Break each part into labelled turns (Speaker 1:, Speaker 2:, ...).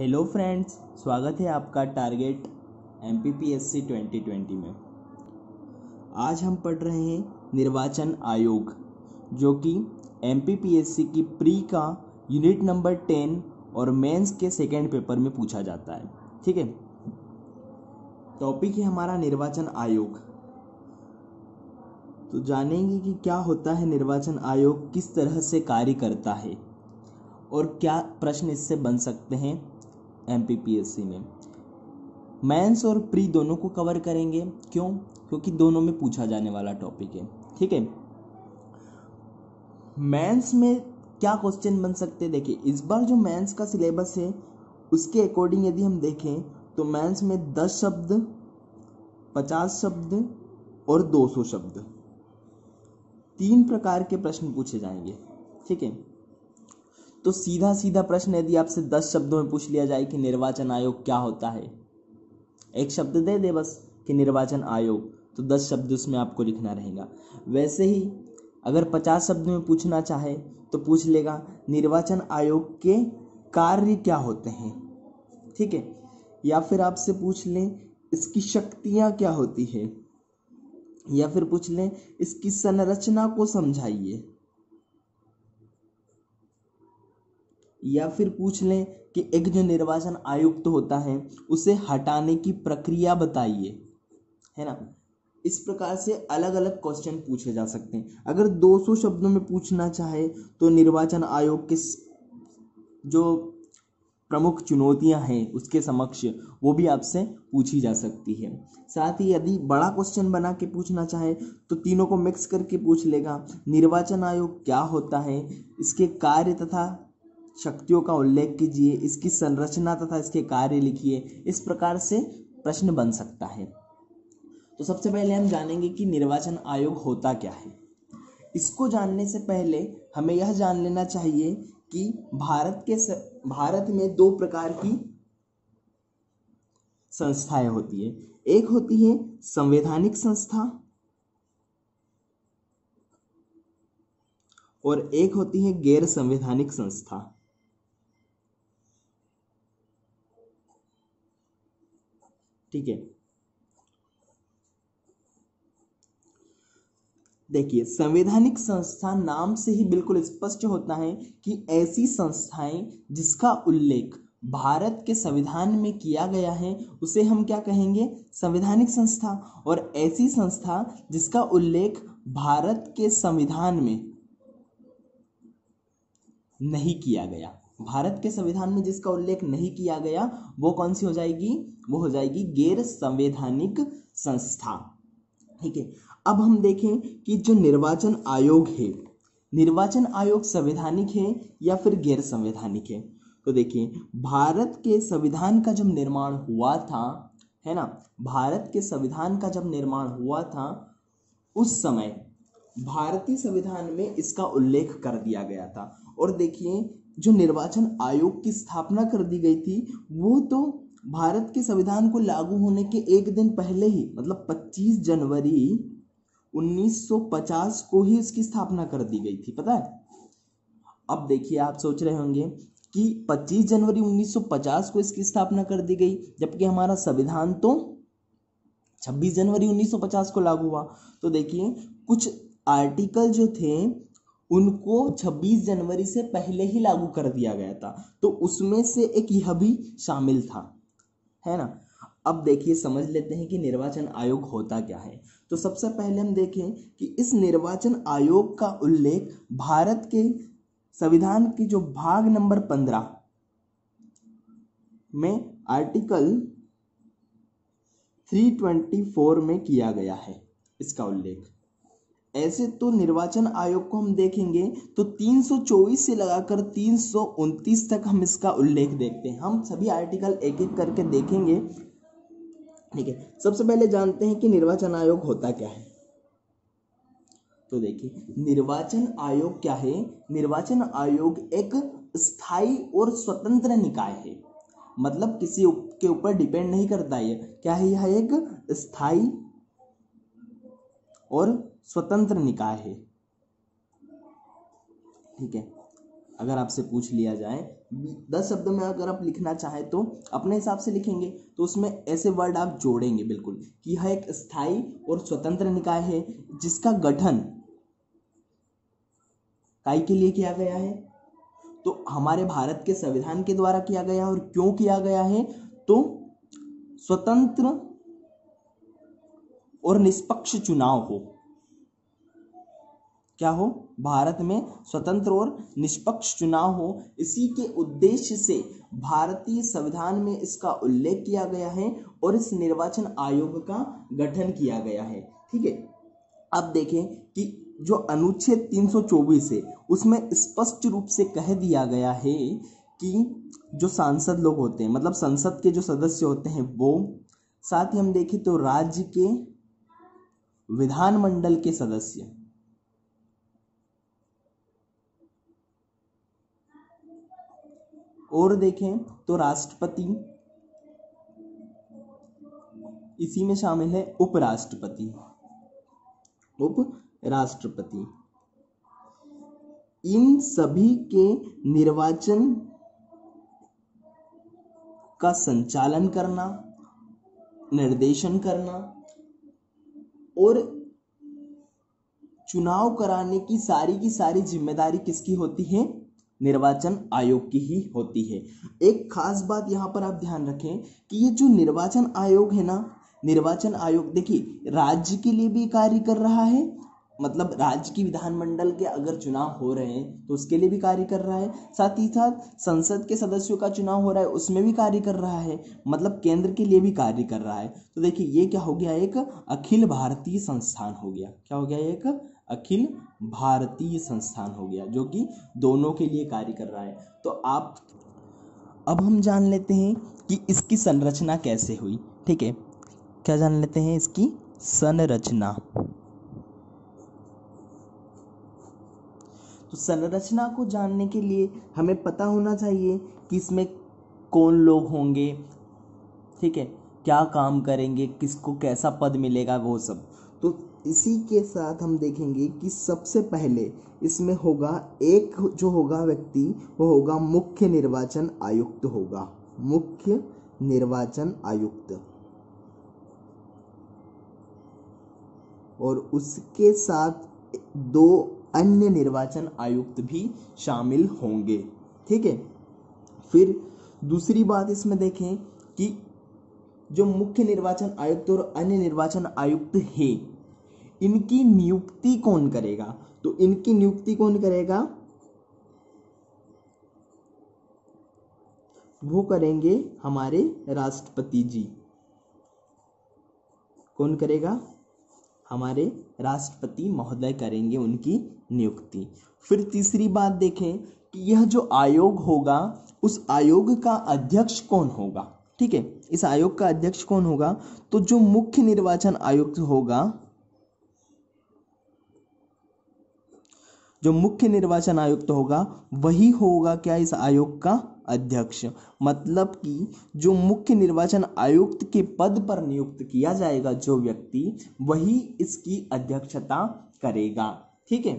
Speaker 1: hello friends स्वागत है आपका target M P P S C twenty twenty में आज हम पढ़ रहे हैं निर्वाचन आयोग जो कि M P P S C की प्री का यूनिट नंबर टेन और मेंस के सेकेंड पेपर में पूछा जाता है ठीक है टॉपिक है हमारा निर्वाचन आयोग तो जानेंगे कि क्या होता है निर्वाचन आयोग किस तरह से कार्य करता है और क्या प्रश्न इससे बन सकते हैं एम में मैंस और प्री दोनों को कवर करेंगे क्यों क्योंकि दोनों में पूछा जाने वाला टॉपिक है ठीक है मैंस में क्या क्वेश्चन बन सकते हैं देखिए इस बार जो मैंस का सिलेबस है उसके अकॉर्डिंग यदि हम देखें तो मैंस में दस शब्द पचास शब्द और दो सौ शब्द तीन प्रकार के प्रश्न पूछे जाएंगे ठीक है तो सीधा सीधा प्रश्न यदि आपसे दस शब्दों में पूछ लिया जाए कि निर्वाचन आयोग क्या होता है एक शब्द दे दे बस कि निर्वाचन आयोग तो दस शब्द उसमें आपको लिखना रहेगा वैसे ही अगर पचास शब्द में पूछना चाहे तो पूछ लेगा निर्वाचन आयोग के कार्य क्या होते हैं ठीक है या फिर आपसे पूछ लें इसकी शक्तियां क्या होती है या फिर पूछ लें इसकी संरचना को समझाइए या फिर पूछ लें कि एक जो निर्वाचन आयुक्त होता है उसे हटाने की प्रक्रिया बताइए है ना इस प्रकार से अलग अलग क्वेश्चन पूछे जा सकते हैं अगर 200 शब्दों में पूछना चाहे तो निर्वाचन आयोग के जो प्रमुख चुनौतियां हैं उसके समक्ष वो भी आपसे पूछी जा सकती है साथ ही यदि बड़ा क्वेश्चन बना के पूछना चाहे तो तीनों को मिक्स करके पूछ लेगा निर्वाचन आयोग क्या होता है इसके कार्य तथा शक्तियों का उल्लेख कीजिए इसकी संरचना तथा इसके कार्य लिखिए इस प्रकार से प्रश्न बन सकता है तो सबसे पहले हम जानेंगे कि निर्वाचन आयोग होता क्या है इसको जानने से पहले हमें यह जान लेना चाहिए कि भारत के स... भारत में दो प्रकार की संस्थाएं होती है एक होती है संवैधानिक संस्था और एक होती है गैर संवैधानिक संस्था ठीक है देखिए संवैधानिक संस्था नाम से ही बिल्कुल स्पष्ट होता है कि ऐसी संस्थाएं जिसका उल्लेख भारत के संविधान में किया गया है उसे हम क्या कहेंगे संवैधानिक संस्था और ऐसी संस्था जिसका उल्लेख भारत के संविधान में नहीं किया गया भारत के संविधान में जिसका उल्लेख नहीं किया गया वो कौन सी हो जाएगी वो हो जाएगी गैर संवैधानिक संस्था ठीक है अब हम देखें कि जो निर्वाचन आयोग है निर्वाचन आयोग संवैधानिक है या फिर गैर संवैधानिक है तो देखिए भारत के संविधान का जब निर्माण हुआ था है ना भारत के संविधान का जब निर्माण हुआ था उस समय भारतीय संविधान में इसका उल्लेख कर दिया गया था और देखिए जो निर्वाचन आयोग की स्थापना कर दी गई थी वो तो भारत के संविधान को लागू होने के एक दिन पहले ही मतलब 25 जनवरी 1950 को ही उसकी स्थापना कर दी गई थी पता है अब देखिए आप सोच रहे होंगे कि 25 जनवरी 1950 को इसकी स्थापना कर दी गई जबकि हमारा संविधान तो 26 जनवरी 1950 को लागू हुआ तो देखिए कुछ आर्टिकल जो थे उनको 26 जनवरी से पहले ही लागू कर दिया गया था तो उसमें से एक यह भी शामिल था है ना अब देखिए समझ लेते हैं कि निर्वाचन आयोग होता क्या है तो सबसे पहले हम देखें कि इस निर्वाचन आयोग का उल्लेख भारत के संविधान की जो भाग नंबर पंद्रह में आर्टिकल 324 में किया गया है इसका उल्लेख ऐसे तो निर्वाचन आयोग को हम देखेंगे तो 324 से लगाकर तीन तक हम इसका उल्लेख देखते हैं हम सभी आर्टिकल एक एक करके देखेंगे ठीक है सबसे पहले जानते हैं कि निर्वाचन आयोग होता क्या है तो देखिए निर्वाचन आयोग क्या है निर्वाचन आयोग एक स्थायी और स्वतंत्र निकाय है मतलब किसी के ऊपर डिपेंड नहीं करता है क्या है यह एक स्थायी और स्वतंत्र निकाय है ठीक है अगर आपसे पूछ लिया जाए दस शब्द में अगर आप लिखना चाहें तो अपने हिसाब से लिखेंगे तो उसमें ऐसे वर्ड आप जोड़ेंगे बिल्कुल कि यह एक स्थायी और स्वतंत्र निकाय है जिसका गठन काय के लिए किया गया है तो हमारे भारत के संविधान के द्वारा किया गया है और क्यों किया गया है तो स्वतंत्र और निष्पक्ष चुनाव हो क्या हो भारत में स्वतंत्र और निष्पक्ष चुनाव हो इसी के उद्देश्य से भारतीय संविधान में इसका उल्लेख किया गया है और इस निर्वाचन आयोग का गठन किया गया है ठीक है अब देखें कि जो अनुच्छेद 324 है उसमें स्पष्ट रूप से कह दिया गया है कि जो सांसद लोग होते हैं मतलब संसद के जो सदस्य होते हैं वो साथ ही हम देखें तो राज्य के विधानमंडल के सदस्य और देखें तो राष्ट्रपति इसी में शामिल है उपराष्ट्रपति उप राष्ट्रपति इन सभी के निर्वाचन का संचालन करना निर्देशन करना और चुनाव कराने की सारी की सारी जिम्मेदारी किसकी होती है निर्वाचन आयोग की ही होती है एक खास बात यहाँ पर आप ध्यान रखें कि ये जो निर्वाचन आयोग है ना निर्वाचन आयोग देखिए राज्य के लिए भी कार्य कर रहा है मतलब राज्य की विधानमंडल के अगर चुनाव हो रहे हैं तो उसके लिए भी कार्य कर रहा है साथ ही साथ संसद के सदस्यों का चुनाव हो रहा है उसमें भी कार्य कर रहा है मतलब केंद्र के लिए भी कार्य कर रहा है तो देखिए ये क्या हो गया एक अखिल भारतीय संस्थान हो गया क्या हो गया एक अखिल भारतीय संस्थान हो गया जो कि दोनों के लिए कार्य कर रहा है तो आप अब हम जान लेते हैं कि इसकी संरचना कैसे हुई ठीक है क्या जान लेते हैं इसकी संरचना तो संरचना को जानने के लिए हमें पता होना चाहिए कि इसमें कौन लोग होंगे ठीक है क्या काम करेंगे किसको कैसा पद मिलेगा वो सब तो इसी के साथ हम देखेंगे कि सबसे पहले इसमें होगा एक जो होगा व्यक्ति वो होगा मुख्य निर्वाचन आयुक्त होगा मुख्य निर्वाचन आयुक्त और उसके साथ दो अन्य निर्वाचन आयुक्त भी शामिल होंगे ठीक है फिर दूसरी बात इसमें देखें कि जो मुख्य निर्वाचन आयुक्त और अन्य निर्वाचन आयुक्त हैं इनकी नियुक्ति कौन करेगा तो इनकी नियुक्ति कौन करेगा वो करेंगे हमारे राष्ट्रपति जी कौन करेगा हमारे राष्ट्रपति महोदय करेंगे उनकी नियुक्ति फिर तीसरी बात देखें कि यह जो आयोग होगा उस आयोग का अध्यक्ष कौन होगा ठीक है इस आयोग का अध्यक्ष कौन होगा तो जो मुख्य निर्वाचन आयुक्त होगा जो मुख्य निर्वाचन आयुक्त होगा वही होगा क्या इस आयोग का अध्यक्ष मतलब कि जो मुख्य निर्वाचन आयुक्त के पद पर नियुक्त किया जाएगा जो व्यक्ति वही इसकी अध्यक्षता करेगा ठीक है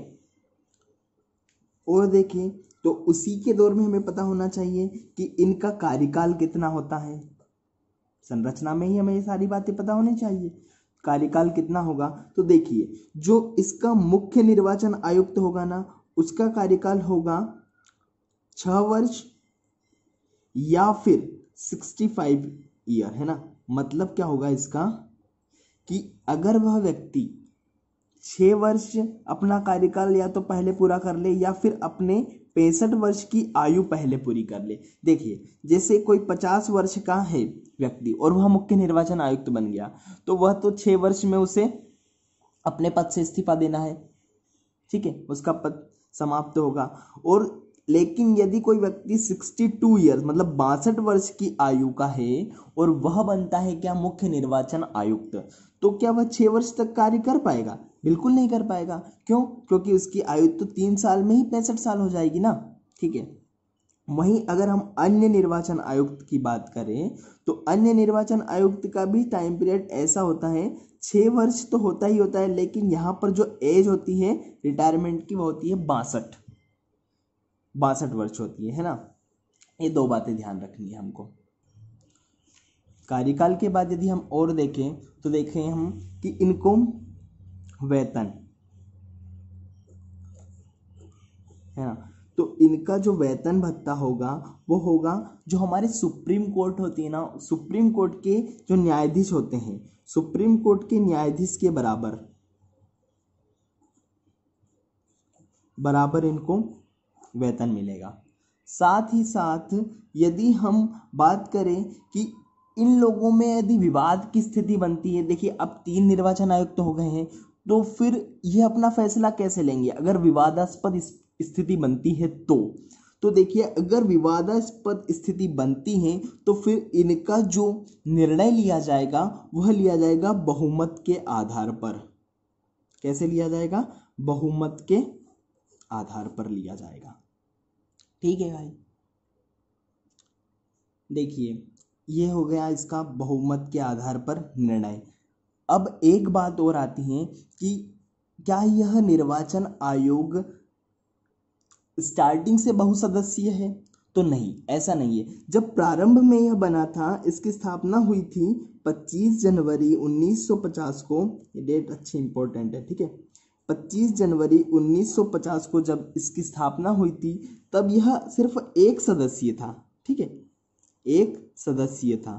Speaker 1: और देखिए तो उसी के दौर में हमें पता होना चाहिए कि इनका कार्यकाल कितना होता है संरचना में ही हमें ये सारी बातें पता होनी चाहिए कार्यकाल कितना होगा तो देखिए जो इसका मुख्य निर्वाचन आयुक्त होगा ना उसका कार्यकाल होगा छह वर्ष या फिर सिक्सटी फाइव ईयर है ना मतलब क्या होगा इसका कि अगर वह व्यक्ति छः वर्ष अपना कार्यकाल या तो पहले पूरा कर ले या फिर अपने पैंसठ वर्ष की आयु पहले पूरी कर ले देखिए जैसे कोई पचास वर्ष का है व्यक्ति और वह मुख्य निर्वाचन आयुक्त तो बन गया तो वह तो छः वर्ष में उसे अपने पद से इस्तीफा देना है ठीक है उसका पद समाप्त होगा और लेकिन यदि कोई व्यक्ति सिक्सटी टू ईयर्स मतलब बासठ वर्ष की आयु का है और वह बनता है क्या मुख्य निर्वाचन आयुक्त तो क्या वह छः वर्ष तक कार्य कर पाएगा बिल्कुल नहीं कर पाएगा क्यों क्योंकि उसकी आयु तो तीन साल में ही पैंसठ साल हो जाएगी ना ठीक है वहीं अगर हम अन्य निर्वाचन आयुक्त की बात करें तो अन्य निर्वाचन आयुक्त का भी टाइम पीरियड ऐसा होता है छः वर्ष तो होता ही होता है लेकिन यहाँ पर जो एज होती है रिटायरमेंट की वो होती है बासठ बासठ वर्ष होती है है ना ये दो बातें ध्यान रखनी है हमको कार्यकाल के बाद यदि हम और देखें तो देखें हम कि इनको वेतन है ना तो इनका जो वेतन भत्ता होगा वो होगा जो हमारे सुप्रीम कोर्ट होती है ना सुप्रीम कोर्ट के जो न्यायाधीश होते हैं सुप्रीम कोर्ट के न्यायाधीश के बराबर बराबर इनको वेतन मिलेगा साथ ही साथ यदि हम बात करें कि इन लोगों में यदि विवाद की स्थिति बनती है देखिए अब तीन निर्वाचन आयुक्त तो हो गए हैं तो फिर ये अपना फैसला कैसे लेंगे अगर विवादास्पद स्थिति बनती है तो तो देखिए अगर विवादास्पद स्थिति बनती है तो फिर इनका जो निर्णय लिया जाएगा वह लिया जाएगा बहुमत के आधार पर कैसे लिया जाएगा बहुमत के आधार पर लिया जाएगा ठीक है भाई देखिए यह हो गया इसका बहुमत के आधार पर निर्णय अब एक बात और आती है कि क्या यह निर्वाचन आयोग स्टार्टिंग से बहुसदस्यीय है तो नहीं ऐसा नहीं है जब प्रारंभ में यह बना था इसकी स्थापना हुई थी 25 जनवरी 1950 को ये डेट अच्छी इंपॉर्टेंट है ठीक है 25 जनवरी 1950 को जब इसकी स्थापना हुई थी तब यह सिर्फ एक सदस्य था ठीक है एक सदस्य था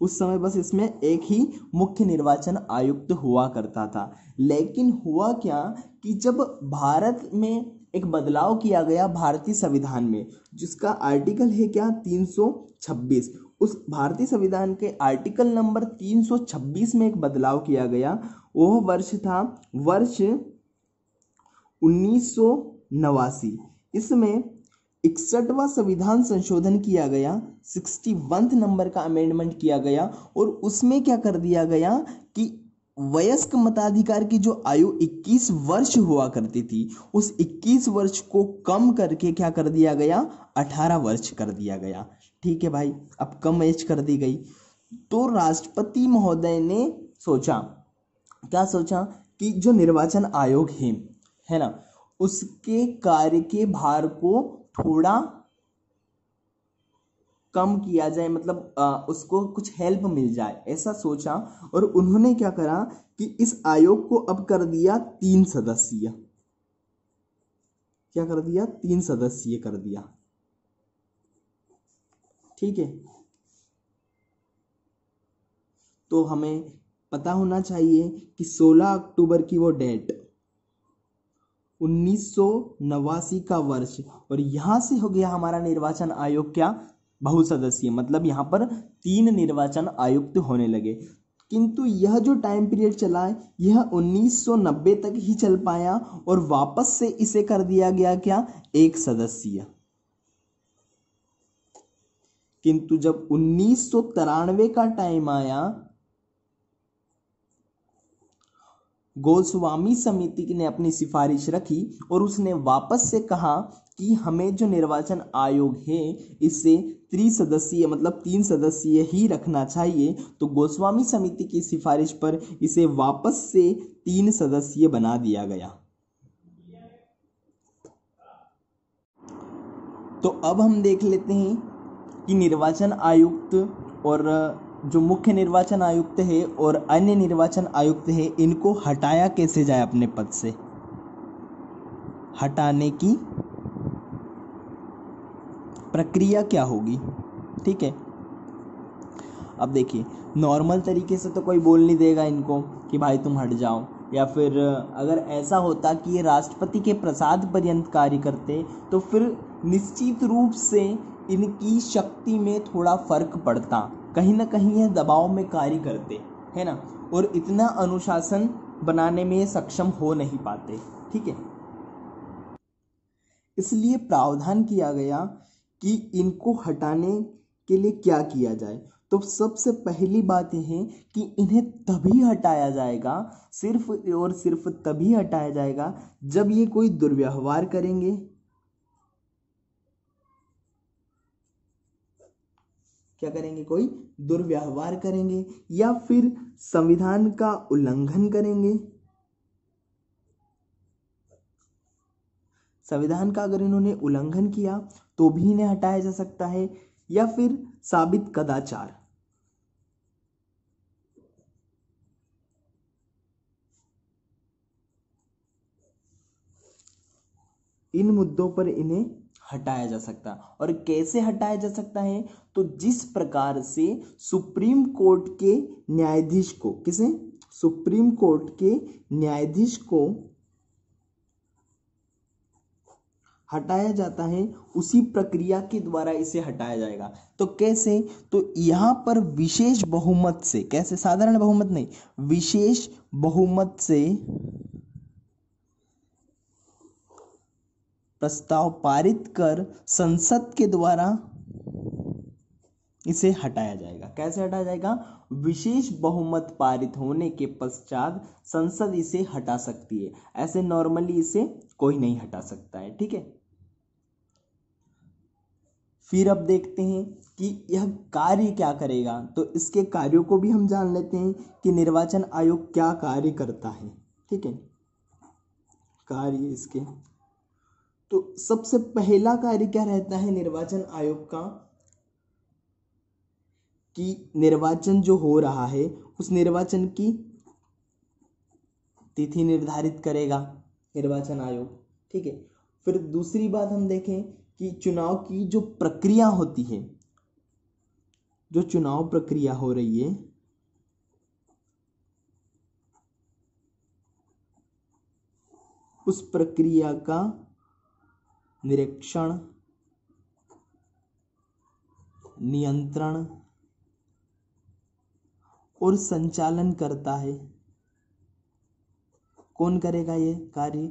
Speaker 1: उस समय बस इसमें एक ही मुख्य निर्वाचन आयुक्त हुआ करता था लेकिन हुआ क्या कि जब भारत में एक बदलाव किया गया भारतीय संविधान में जिसका आर्टिकल है क्या 326 उस भारतीय संविधान के आर्टिकल नंबर 326 में एक बदलाव किया गया वह वर्ष था वर्ष उन्नीस इसमें इकसठवा संविधान संशोधन किया गया सिक्सटी वंथ नंबर का अमेंडमेंट किया गया और उसमें क्या कर दिया गया कि वयस्क मताधिकार की जो आयु 21 वर्ष हुआ करती थी उस 21 वर्ष को कम करके क्या कर दिया गया 18 वर्ष कर दिया गया ठीक है भाई अब कम एज कर दी गई तो राष्ट्रपति महोदय ने सोचा क्या सोचा कि जो निर्वाचन आयोग है है ना उसके कार्य के भार को थोड़ा कम किया जाए मतलब आ, उसको कुछ हेल्प मिल जाए ऐसा सोचा और उन्होंने क्या करा कि इस आयोग को अब कर दिया तीन सदस्यीय क्या कर दिया तीन सदस्यीय कर दिया ठीक है तो हमें पता होना चाहिए कि 16 अक्टूबर की वो डेट उन्नीस का वर्ष और यहाँ से हो गया हमारा निर्वाचन आयोग क्या बहुसदस्यीय मतलब यहाँ पर तीन निर्वाचन आयुक्त होने लगे किंतु यह जो टाइम पीरियड चला है यह 1990 तक ही चल पाया और वापस से इसे कर दिया गया क्या एक सदस्यीय किंतु जब उन्नीस का टाइम आया गोस्वामी समिति ने अपनी सिफारिश रखी और उसने वापस से कहा कि हमें जो निर्वाचन आयोग है इसे त्रिसदस्यीय मतलब तीन सदस्यीय ही रखना चाहिए तो गोस्वामी समिति की सिफारिश पर इसे वापस से तीन सदस्यीय बना दिया गया तो अब हम देख लेते हैं कि निर्वाचन आयुक्त और जो मुख्य निर्वाचन आयुक्त है और अन्य निर्वाचन आयुक्त है इनको हटाया कैसे जाए अपने पद से हटाने की प्रक्रिया क्या होगी ठीक है अब देखिए नॉर्मल तरीके से तो कोई बोल नहीं देगा इनको कि भाई तुम हट जाओ या फिर अगर ऐसा होता कि ये राष्ट्रपति के प्रसाद पर्यंत कार्य करते तो फिर निश्चित रूप से इनकी शक्ति में थोड़ा फर्क पड़ता कहीं ना कहीं यह दबाव में कार्य करते है ना और इतना अनुशासन बनाने में सक्षम हो नहीं पाते ठीक है इसलिए प्रावधान किया गया कि इनको हटाने के लिए क्या किया जाए तो सबसे पहली बात यह है कि इन्हें तभी हटाया जाएगा सिर्फ और सिर्फ तभी हटाया जाएगा जब ये कोई दुर्व्यवहार करेंगे क्या करेंगे कोई दुर्व्यवहार करेंगे या फिर संविधान का उल्लंघन करेंगे संविधान का अगर इन्होंने उल्लंघन किया तो भी इन्हें हटाया जा सकता है या फिर साबित कदाचार इन मुद्दों पर इन्हें हटाया जा सकता और कैसे हटाया जा सकता है तो जिस प्रकार से सुप्रीम कोर्ट के न्यायाधीश को किसे सुप्रीम कोर्ट के न्यायाधीश को हटाया जाता है उसी प्रक्रिया के द्वारा इसे हटाया जाएगा तो कैसे तो यहाँ पर विशेष बहुमत से कैसे साधारण बहुमत नहीं विशेष बहुमत से प्रस्ताव पारित कर संसद के द्वारा इसे हटाया जाएगा कैसे हटाया जाएगा विशेष बहुमत पारित होने के पश्चात संसद इसे हटा सकती है ऐसे नॉर्मली इसे कोई नहीं हटा सकता है ठीक है फिर अब देखते हैं कि यह कार्य क्या करेगा तो इसके कार्यों को भी हम जान लेते हैं कि निर्वाचन आयोग क्या कार्य करता है ठीक है कार्य इसके तो सबसे पहला कार्य क्या रहता है निर्वाचन आयोग का कि निर्वाचन जो हो रहा है उस निर्वाचन की तिथि निर्धारित करेगा निर्वाचन आयोग ठीक है फिर दूसरी बात हम देखें कि चुनाव की जो प्रक्रिया होती है जो चुनाव प्रक्रिया हो रही है उस प्रक्रिया का निरीक्षण नियंत्रण और संचालन करता है कौन करेगा ये कार्य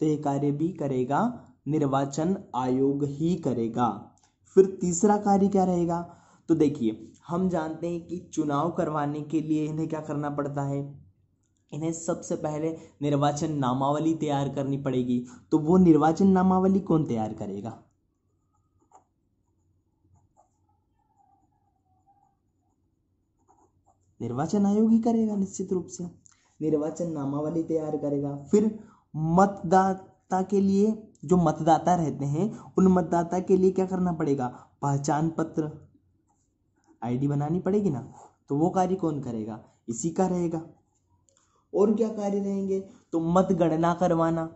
Speaker 1: तो ये कार्य भी करेगा निर्वाचन आयोग ही करेगा फिर तीसरा कार्य क्या रहेगा तो देखिए हम जानते हैं कि चुनाव करवाने के लिए इन्हें क्या करना पड़ता है इन्हें सबसे पहले निर्वाचन नामावली तैयार करनी पड़ेगी तो वो निर्वाचन नामावली कौन तैयार करेगा निर्वाचन आयोग ही करेगा निश्चित रूप से निर्वाचन नामावली तैयार करेगा फिर मतदाता के लिए जो मतदाता रहते हैं उन मतदाता के लिए क्या करना पड़ेगा पहचान पत्र आईडी बनानी पड़ेगी ना तो वो कार्य कौन करेगा इसी का रहेगा और क्या कार्य रहेंगे तो मतगणना करवाना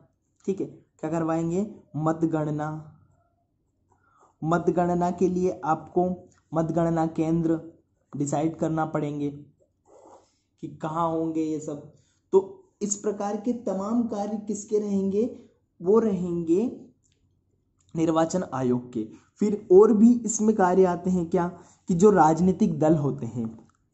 Speaker 1: ठीक है क्या करवाएंगे मतगणना मतगणना के लिए आपको मतगणना केंद्र डिसाइड करना पड़ेंगे कि कहाँ होंगे ये सब तो इस प्रकार के तमाम कार्य किसके रहेंगे वो रहेंगे निर्वाचन आयोग के फिर और भी इसमें कार्य आते हैं क्या कि जो राजनीतिक दल होते हैं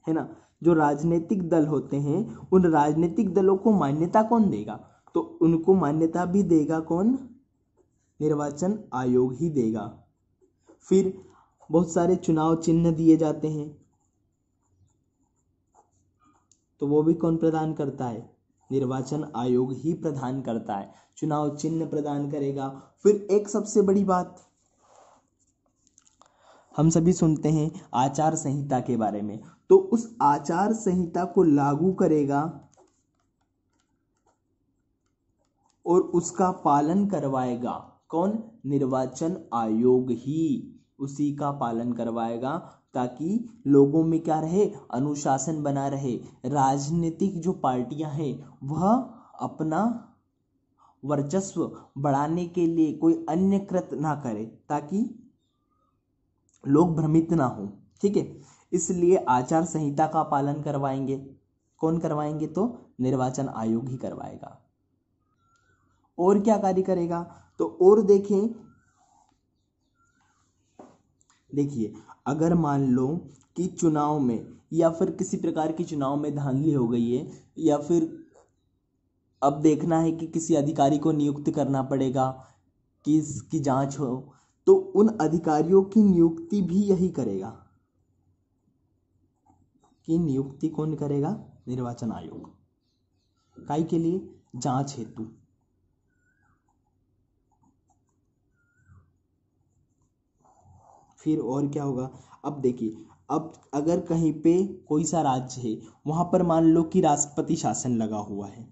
Speaker 1: है ना जो राजनीतिक दल होते हैं उन राजनीतिक दलों को मान्यता कौन देगा तो उनको मान्यता भी देगा कौन निर्वाचन आयोग ही देगा फिर बहुत सारे चुनाव चिन्ह दिए जाते हैं तो वो भी कौन प्रदान करता है निर्वाचन आयोग ही प्रदान करता है चुनाव चिन्ह प्रदान करेगा फिर एक सबसे बड़ी बात हम सभी सुनते हैं आचार संहिता के बारे में तो उस आचार संहिता को लागू करेगा और उसका पालन करवाएगा कौन निर्वाचन आयोग ही उसी का पालन करवाएगा ताकि लोगों में क्या रहे अनुशासन बना रहे राजनीतिक जो पार्टियां हैं वह अपना वर्चस्व बढ़ाने के लिए कोई अन्य कृत ना करे ताकि लोग भ्रमित ना हो ठीक है इसलिए आचार संहिता का पालन करवाएंगे कौन करवाएंगे तो निर्वाचन आयोग ही करवाएगा और क्या कार्य करेगा तो और देखें देखिए अगर मान लो कि चुनाव में या फिर किसी प्रकार की चुनाव में धांधली हो गई है या फिर अब देखना है कि किसी अधिकारी को नियुक्त करना पड़ेगा किसकी जांच हो तो उन अधिकारियों की नियुक्ति भी यही करेगा की नियुक्ति कौन करेगा निर्वाचन आयोग काई के लिए जांच हेतु फिर और क्या होगा अब देखिए अब अगर कहीं पे कोई सा राज्य है वहां पर मान लो कि राष्ट्रपति शासन लगा हुआ है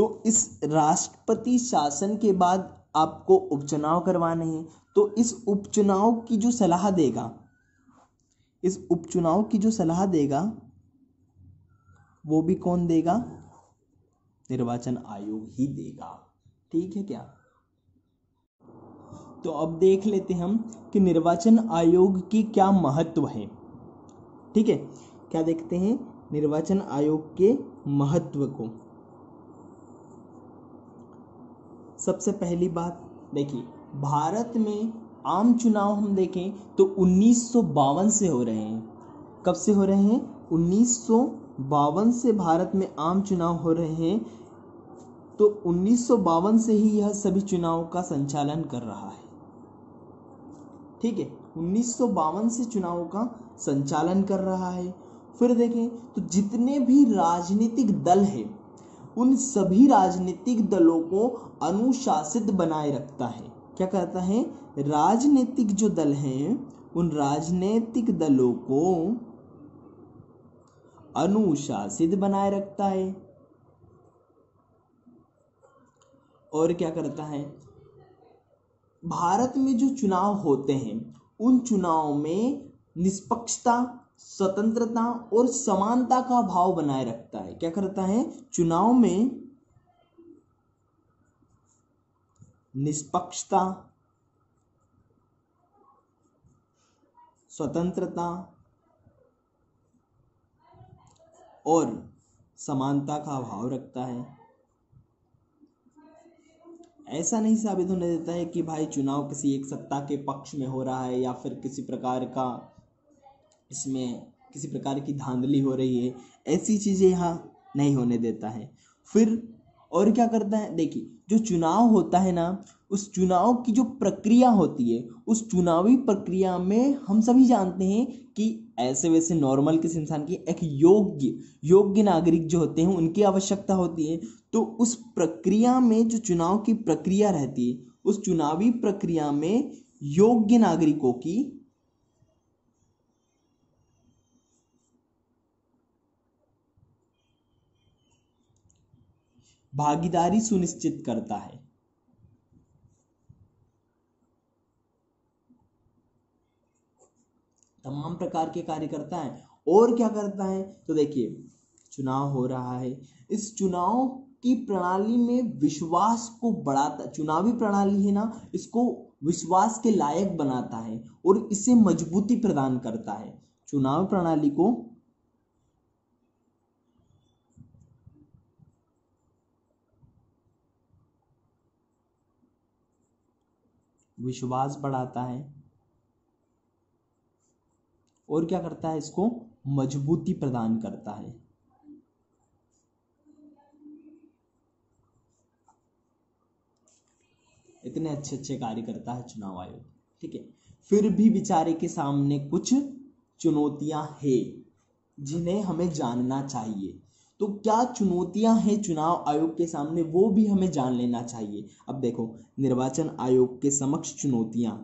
Speaker 1: तो इस राष्ट्रपति शासन के बाद आपको उपचुनाव करवाने हैं तो इस उपचुनाव की जो सलाह देगा इस उपचुनाव की जो सलाह देगा वो भी कौन देगा निर्वाचन आयोग ही देगा ठीक है क्या तो अब देख लेते हम कि निर्वाचन आयोग की क्या महत्व है ठीक है क्या देखते हैं निर्वाचन आयोग के महत्व को सबसे पहली बात देखिए भारत में आम चुनाव हम देखें तो उन्नीस से हो रहे हैं कब से हो रहे हैं उन्नीस से भारत में आम चुनाव हो रहे हैं तो उन्नीस से ही यह सभी चुनाव का संचालन कर रहा है ठीक है उन्नीस से चुनावों का संचालन कर रहा है फिर देखें तो जितने भी राजनीतिक दल हैं उन सभी राजनीतिक दलों को अनुशासित बनाए रखता है क्या कहता है राजनीतिक जो दल हैं उन राजनीतिक दलों को अनुशासित बनाए रखता है और क्या करता है भारत में जो चुनाव होते हैं उन चुनाव में निष्पक्षता स्वतंत्रता और समानता का भाव बनाए रखता है क्या करता है चुनाव में निष्पक्षता स्वतंत्रता और समानता का भाव रखता है ऐसा नहीं साबित होने देता है कि भाई चुनाव किसी एक सत्ता के पक्ष में हो रहा है या फिर किसी प्रकार का इसमें किसी प्रकार की धांधली हो रही है ऐसी चीज़ें यहाँ नहीं होने देता है फिर और क्या करता है देखिए जो चुनाव होता है ना उस चुनाव की जो प्रक्रिया होती है उस चुनावी प्रक्रिया में हम सभी जानते हैं कि ऐसे वैसे नॉर्मल किस इंसान की एक योग्य योग्य नागरिक जो होते हैं उनकी आवश्यकता होती है तो उस प्रक्रिया में जो चुनाव की प्रक्रिया रहती है उस चुनावी प्रक्रिया में योग्य नागरिकों की भागीदारी सुनिश्चित करता है तमाम प्रकार के कार्य करता है और क्या करता है तो देखिए चुनाव हो रहा है इस चुनाव की प्रणाली में विश्वास को बढ़ाता चुनावी प्रणाली है ना इसको विश्वास के लायक बनाता है और इसे मजबूती प्रदान करता है चुनाव प्रणाली को विश्वास बढ़ाता है और क्या करता है इसको मजबूती प्रदान करता है इतने अच्छे अच्छे कार्य करता है चुनाव आयोग ठीक है फिर भी बिचारे के सामने कुछ चुनौतियां हैं जिन्हें हमें जानना चाहिए तो क्या चुनौतियां हैं चुनाव आयोग के सामने वो भी हमें जान लेना चाहिए अब देखो निर्वाचन आयोग के समक्ष चुनौतियां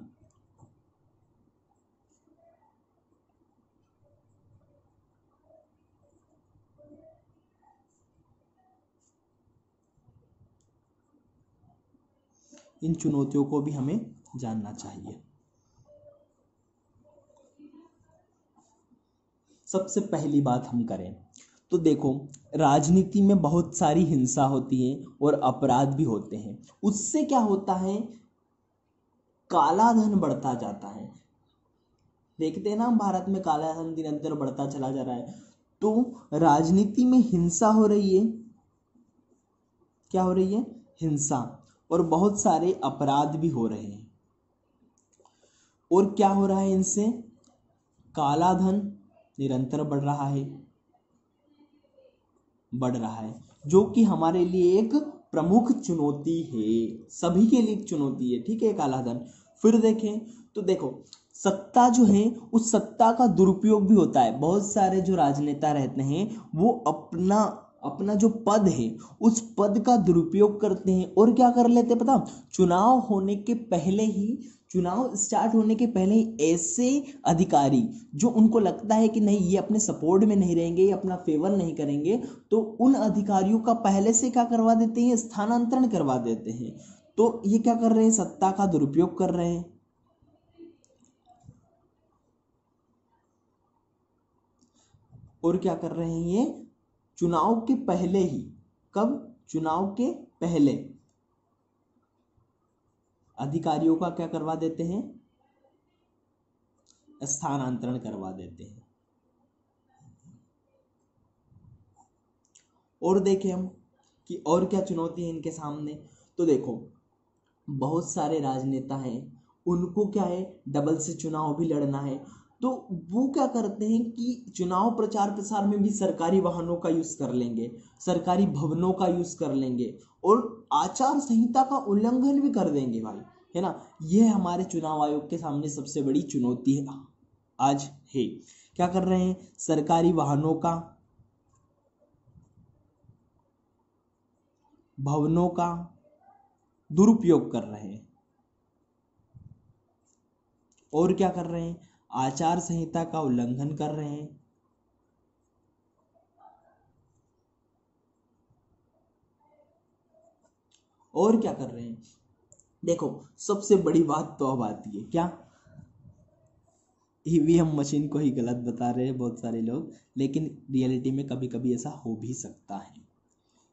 Speaker 1: इन चुनौतियों को भी हमें जानना चाहिए सबसे पहली बात हम करें तो देखो राजनीति में बहुत सारी हिंसा होती है और अपराध भी होते हैं उससे क्या होता है काला धन बढ़ता जाता है देखते हैं ना भारत में काला धन निरंतर बढ़ता चला जा रहा है तो राजनीति में हिंसा हो रही है क्या हो रही है हिंसा और बहुत सारे अपराध भी हो रहे हैं और क्या हो रहा है इनसे काला धन निरंतर बढ़ रहा है बढ़ रहा है जो कि हमारे लिए एक प्रमुख चुनौती है सभी के लिए एक चुनौती है ठीक है कालाधन फिर देखें तो देखो सत्ता जो है उस सत्ता का दुरुपयोग भी होता है बहुत सारे जो राजनेता रहते हैं वो अपना अपना जो पद है उस पद का दुरुपयोग करते हैं और क्या कर लेते हैं पता चुनाव होने के पहले ही चुनाव स्टार्ट होने के पहले ही ऐसे अधिकारी जो उनको लगता है कि नहीं ये अपने सपोर्ट में नहीं रहेंगे ये अपना फेवर नहीं करेंगे तो उन अधिकारियों का पहले से क्या करवा देते हैं स्थानांतरण करवा देते हैं तो ये क्या कर रहे हैं सत्ता का दुरुपयोग कर रहे हैं और क्या कर रहे हैं ये चुनाव के पहले ही कब चुनाव के पहले अधिकारियों का क्या करवा देते हैं स्थानांतरण करवा देते हैं और देखें हम कि और क्या चुनौती है इनके सामने तो देखो बहुत सारे राजनेता हैं उनको क्या है डबल से चुनाव भी लड़ना है तो वो क्या करते हैं कि चुनाव प्रचार प्रसार में भी सरकारी वाहनों का यूज़ कर लेंगे सरकारी भवनों का यूज़ कर लेंगे और आचार संहिता का उल्लंघन भी कर देंगे भाई है ना यह हमारे चुनाव आयोग के सामने सबसे बड़ी चुनौती है आज है क्या कर रहे हैं सरकारी वाहनों का भवनों का दुरुपयोग कर रहे हैं और क्या कर रहे हैं आचार संहिता का उल्लंघन कर रहे हैं और क्या कर रहे हैं देखो सबसे बड़ी बात तो अब आती है क्या ईवीएम मशीन को ही गलत बता रहे हैं बहुत सारे लोग लेकिन रियलिटी में कभी कभी ऐसा हो भी सकता है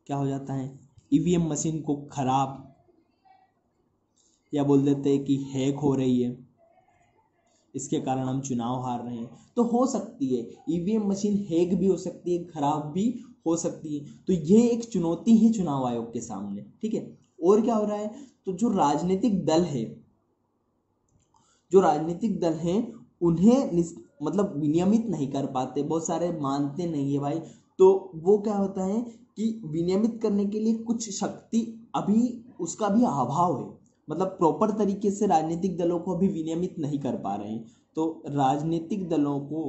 Speaker 1: क्या हो जाता है ईवीएम मशीन को खराब या बोल देते हैं कि हैक हो रही है इसके कारण हम चुनाव हार रहे हैं तो हो सकती है ईवीएम e मशीन हैक भी हो सकती है खराब भी हो सकती है तो ये एक चुनौती है चुनाव आयोग के सामने ठीक है और क्या हो रहा है तो जो राजनीतिक दल है जो राजनीतिक दल हैं उन्हें मतलब विनियमित नहीं कर पाते बहुत सारे मानते नहीं है भाई तो वो क्या होता है कि विनियमित करने के लिए कुछ शक्ति अभी उसका भी अभाव है मतलब प्रॉपर तरीके से राजनीतिक दलों को अभी विनियमित नहीं कर पा रहे हैं तो राजनीतिक दलों को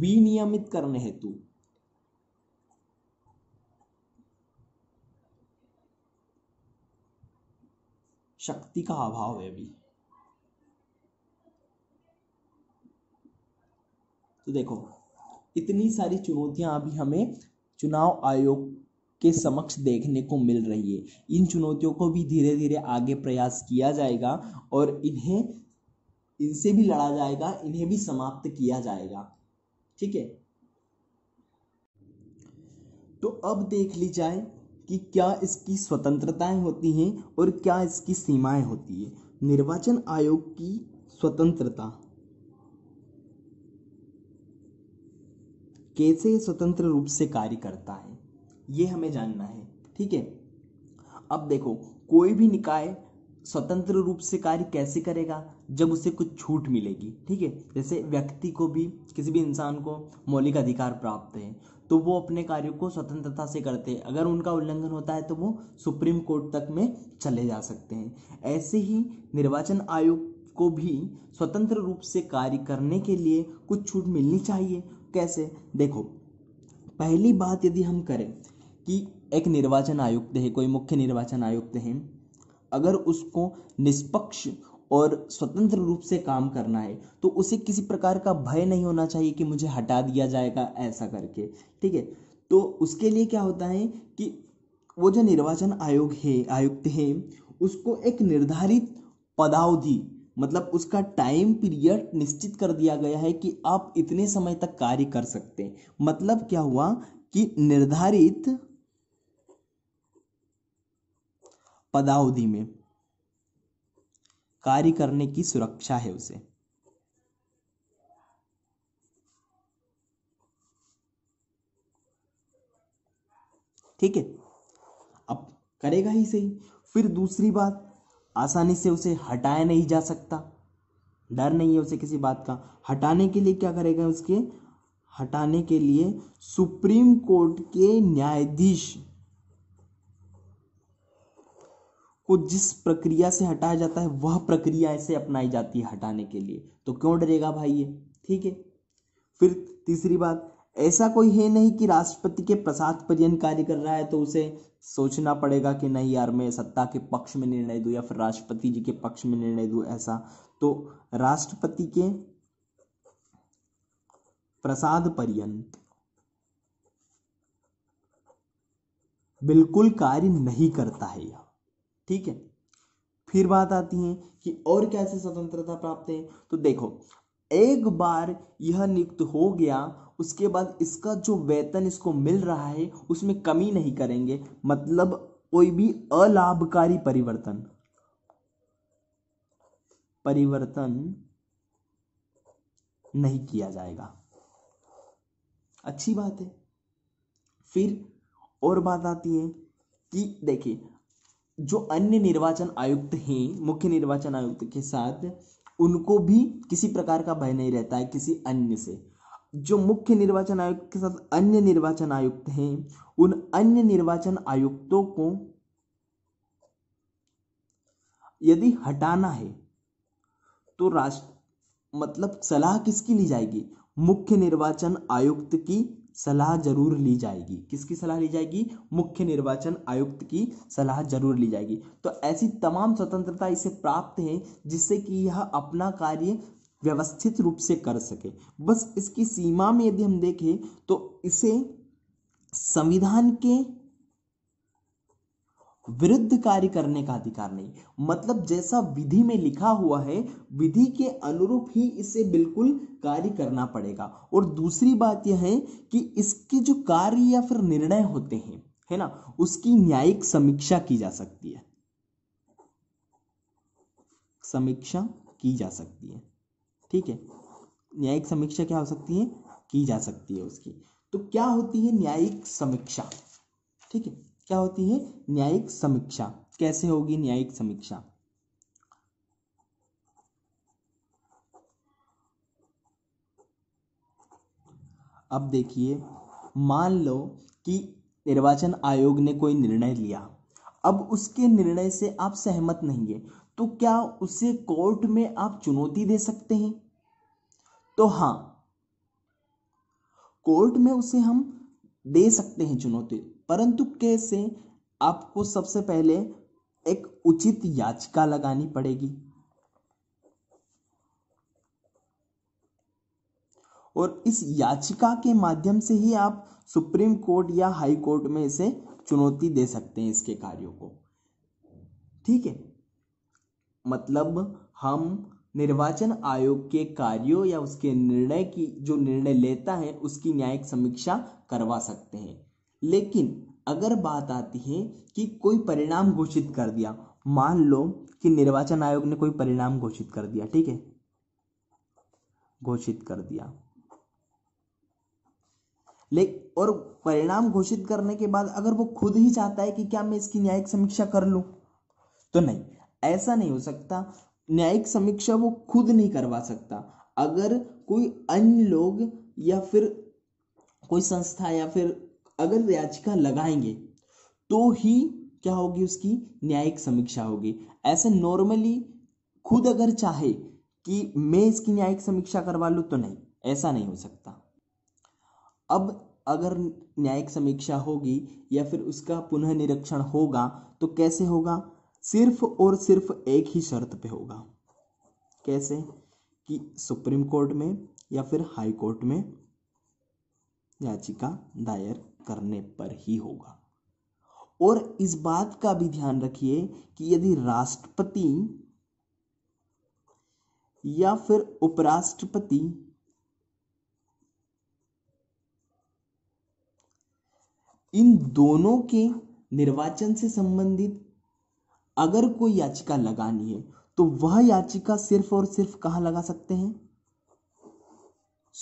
Speaker 1: विनियमित करने हेतु शक्ति का अभाव है अभी तो देखो इतनी सारी चुनौतियां अभी हमें चुनाव आयोग के समक्ष देखने को मिल रही है इन चुनौतियों को भी धीरे धीरे आगे प्रयास किया जाएगा और इन्हें इनसे भी लड़ा जाएगा इन्हें भी समाप्त किया जाएगा ठीक है तो अब देख ली जाए कि क्या इसकी स्वतंत्रताएं होती हैं और क्या इसकी सीमाएं होती है निर्वाचन आयोग की स्वतंत्रता कैसे स्वतंत्र रूप से कार्य करता है ये हमें जानना है ठीक है अब देखो कोई भी निकाय स्वतंत्र रूप से कार्य कैसे करेगा जब उसे कुछ छूट मिलेगी ठीक है जैसे व्यक्ति को भी किसी भी इंसान को मौलिक अधिकार प्राप्त है तो वो अपने कार्यों को स्वतंत्रता से करते हैं अगर उनका उल्लंघन होता है तो वो सुप्रीम कोर्ट तक में चले जा सकते हैं ऐसे ही निर्वाचन आयोग को भी स्वतंत्र रूप से कार्य करने के लिए कुछ छूट मिलनी चाहिए कैसे देखो पहली बात यदि हम करें कि एक निर्वाचन आयुक्त है कोई मुख्य निर्वाचन आयुक्त है अगर उसको निष्पक्ष और स्वतंत्र रूप से काम करना है तो उसे किसी प्रकार का भय नहीं होना चाहिए कि मुझे हटा दिया जाएगा ऐसा करके ठीक है तो उसके लिए क्या होता है कि वो जो निर्वाचन आयोग है आयुक्त है उसको एक निर्धारित पदावधि मतलब उसका टाइम पीरियड निश्चित कर दिया गया है कि आप इतने समय तक कार्य कर सकते हैं मतलब क्या हुआ कि निर्धारित पदावधि में कार्य करने की सुरक्षा है उसे ठीक है अब करेगा ही सही फिर दूसरी बात आसानी से उसे हटाया नहीं जा सकता डर नहीं है उसे किसी बात का हटाने के लिए क्या करेगा उसके हटाने के लिए सुप्रीम कोर्ट के न्यायाधीश को जिस प्रक्रिया से हटाया जाता है वह प्रक्रिया ऐसे अपनाई जाती है हटाने के लिए तो क्यों डरेगा भाई ये ठीक है फिर तीसरी बात ऐसा कोई है नहीं कि राष्ट्रपति के प्रसाद पर्यन कार्य कर रहा है तो उसे सोचना पड़ेगा कि नहीं यार मैं सत्ता के पक्ष में निर्णय दूँ या फिर राष्ट्रपति जी के पक्ष में निर्णय दूँ ऐसा तो राष्ट्रपति के प्रसाद पर्यंत बिल्कुल कार्य नहीं करता है यह ठीक है फिर बात आती है कि और कैसे स्वतंत्रता प्राप्त है तो देखो एक बार यह नियुक्त हो गया उसके बाद इसका जो वेतन इसको मिल रहा है उसमें कमी नहीं करेंगे मतलब कोई भी अलाभकारी परिवर्तन परिवर्तन नहीं किया जाएगा अच्छी बात है फिर और बात आती है कि देखिए जो अन्य निर्वाचन आयुक्त हैं मुख्य निर्वाचन आयुक्त के साथ उनको भी किसी प्रकार का भय नहीं रहता है किसी अन्य से जो मुख्य निर्वाचन आयुक्त के साथ अन्य निर्वाचन आयुक्त हैं उन अन्य निर्वाचन आयुक्तों को यदि हटाना है तो राष्ट्र मतलब सलाह किसकी ली जाएगी मुख्य निर्वाचन आयुक्त की सलाह जरूर ली जाएगी किसकी सलाह ली जाएगी मुख्य निर्वाचन आयुक्त की सलाह जरूर ली जाएगी तो ऐसी तमाम स्वतंत्रता इसे प्राप्त है जिससे कि यह अपना कार्य व्यवस्थित रूप से कर सके बस इसकी सीमा में यदि हम देखें तो इसे संविधान के विरुद्ध कार्य करने का अधिकार नहीं मतलब जैसा विधि में लिखा हुआ है विधि के अनुरूप ही इसे बिल्कुल कार्य करना पड़ेगा और दूसरी बात यह है कि इसके जो कार्य या फिर निर्णय होते हैं है ना उसकी न्यायिक समीक्षा की जा सकती है समीक्षा की जा सकती है ठीक है न्यायिक समीक्षा क्या हो सकती है की जा सकती है उसकी तो क्या होती है न्यायिक समीक्षा ठीक है क्या होती है न्यायिक समीक्षा कैसे होगी न्यायिक समीक्षा अब देखिए मान लो कि निर्वाचन आयोग ने कोई निर्णय लिया अब उसके निर्णय से आप सहमत नहीं है तो क्या उसे कोर्ट में आप चुनौती दे सकते हैं तो हाँ कोर्ट में उसे हम दे सकते हैं चुनौती परंतु कैसे आपको सबसे पहले एक उचित याचिका लगानी पड़ेगी और इस याचिका के माध्यम से ही आप सुप्रीम कोर्ट या हाई कोर्ट में इसे चुनौती दे सकते हैं इसके कार्यों को ठीक है मतलब हम निर्वाचन आयोग के कार्यों या उसके निर्णय की जो निर्णय लेता है उसकी न्यायिक समीक्षा करवा सकते हैं लेकिन अगर बात आती है कि कोई परिणाम घोषित कर दिया मान लो कि निर्वाचन आयोग ने कोई परिणाम घोषित कर दिया ठीक है घोषित कर दिया ले और परिणाम घोषित करने के बाद अगर वो खुद ही चाहता है कि क्या मैं इसकी न्यायिक समीक्षा कर लूं तो नहीं ऐसा नहीं हो सकता न्यायिक समीक्षा वो खुद नहीं करवा सकता अगर कोई अन्य लोग या फिर कोई संस्था या फिर अगर याचिका लगाएंगे तो ही क्या होगी उसकी न्यायिक समीक्षा होगी ऐसे नॉर्मली खुद अगर चाहे कि मैं इसकी न्यायिक समीक्षा करवा लूँ तो नहीं ऐसा नहीं हो सकता अब अगर न्यायिक समीक्षा होगी या फिर उसका पुनः निरीक्षण होगा तो कैसे होगा सिर्फ और सिर्फ एक ही शर्त पे होगा कैसे कि सुप्रीम कोर्ट में या फिर हाई कोर्ट में याचिका दायर करने पर ही होगा और इस बात का भी ध्यान रखिए कि यदि राष्ट्रपति या फिर उपराष्ट्रपति इन दोनों के निर्वाचन से संबंधित अगर कोई याचिका लगानी है तो वह याचिका सिर्फ और सिर्फ कहां लगा सकते हैं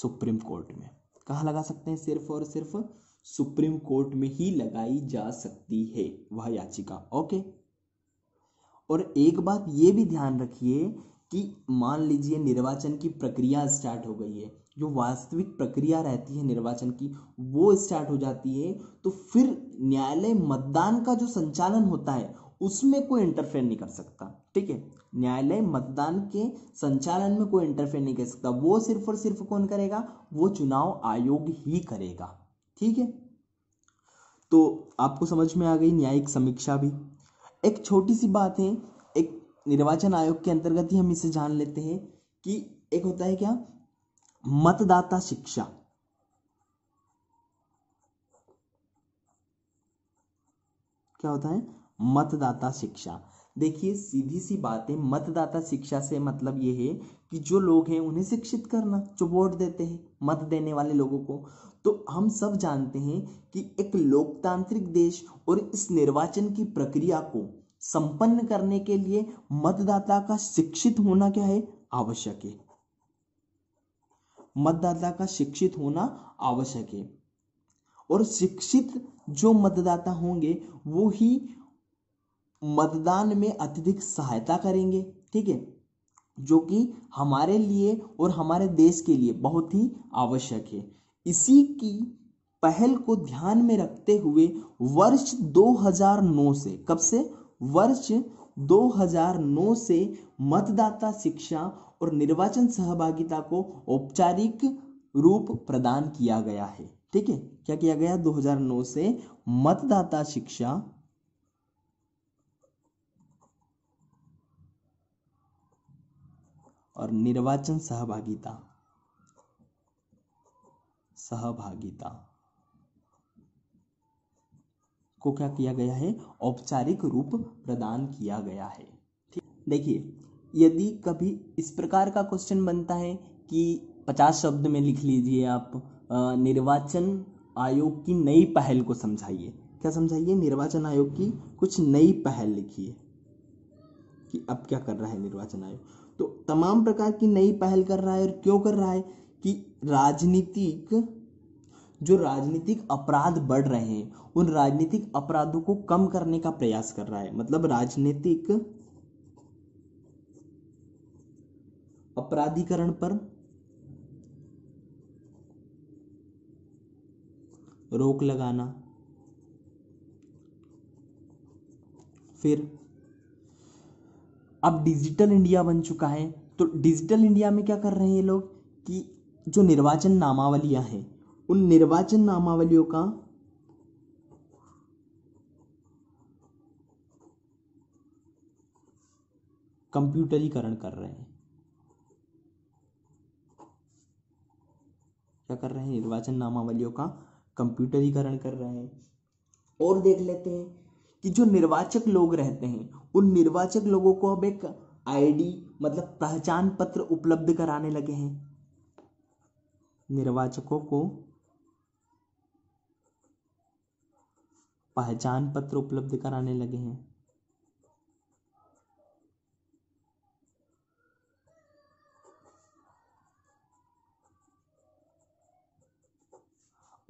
Speaker 1: सुप्रीम कोर्ट में कहा लगा सकते हैं सिर्फ और सिर्फ सुप्रीम कोर्ट में ही लगाई जा सकती है वह याचिका ओके और एक बात ये भी ध्यान रखिए कि मान लीजिए निर्वाचन की प्रक्रिया स्टार्ट हो गई है जो वास्तविक प्रक्रिया रहती है निर्वाचन की वो स्टार्ट हो जाती है तो फिर न्यायालय मतदान का जो संचालन होता है उसमें कोई इंटरफेयर नहीं कर सकता ठीक है न्यायालय मतदान के संचालन में कोई इंटरफेयर नहीं कर सकता वो सिर्फ और सिर्फ कौन करेगा वो चुनाव आयोग ही करेगा ठीक है तो आपको समझ में आ गई न्यायिक समीक्षा भी एक छोटी सी बात है एक निर्वाचन आयोग के अंतर्गत ही हम इसे जान लेते हैं कि एक होता है क्या मतदाता शिक्षा क्या होता है मतदाता शिक्षा देखिए सीधी सी बात है मतदाता शिक्षा से मतलब ये है कि जो लोग हैं उन्हें शिक्षित करना जो वोट देते हैं मत देने वाले लोगों को तो हम सब जानते हैं कि एक लोकतांत्रिक देश और इस निर्वाचन की प्रक्रिया को संपन्न करने के लिए मतदाता का शिक्षित होना क्या है आवश्यक है मतदाता का शिक्षित होना आवश्यक है और शिक्षित जो मतदाता होंगे वो ही मतदान में अत्यधिक सहायता करेंगे ठीक है जो कि हमारे लिए और हमारे देश के लिए बहुत ही आवश्यक है इसी की पहल को ध्यान में रखते हुए वर्ष 2009 से कब से वर्ष 2009 से मतदाता शिक्षा और निर्वाचन सहभागिता को औपचारिक रूप प्रदान किया गया है ठीक है क्या किया गया 2009 से मतदाता शिक्षा और निर्वाचन सहभागिता सहभागिता को क्या किया गया है औपचारिक रूप प्रदान किया गया है ठीक देखिए यदि कभी इस प्रकार का क्वेश्चन बनता है कि पचास शब्द में लिख लीजिए आप निर्वाचन आयोग की नई पहल को समझाइए क्या समझाइए निर्वाचन आयोग की कुछ नई पहल लिखिए कि अब क्या कर रहा है निर्वाचन आयोग तो तमाम प्रकार की नई पहल कर रहा है और क्यों कर रहा है कि राजनीतिक जो राजनीतिक अपराध बढ़ रहे हैं उन राजनीतिक अपराधों को कम करने का प्रयास कर रहा है मतलब राजनीतिक अपराधीकरण पर रोक लगाना फिर अब डिजिटल इंडिया बन चुका है तो डिजिटल इंडिया में क्या कर रहे हैं ये लोग कि जो निर्वाचन नामावलियाँ हैं उन निर्वाचन नामावलियों का कंप्यूटरीकरण कर रहे हैं क्या कर रहे हैं निर्वाचन नामावलियों का कंप्यूटरीकरण कर रहे हैं और देख लेते हैं कि जो निर्वाचक लोग रहते हैं उन निर्वाचक लोगों को अब एक आईडी मतलब पहचान पत्र उपलब्ध कराने लगे हैं निर्वाचकों को पहचान पत्र उपलब्ध कराने लगे हैं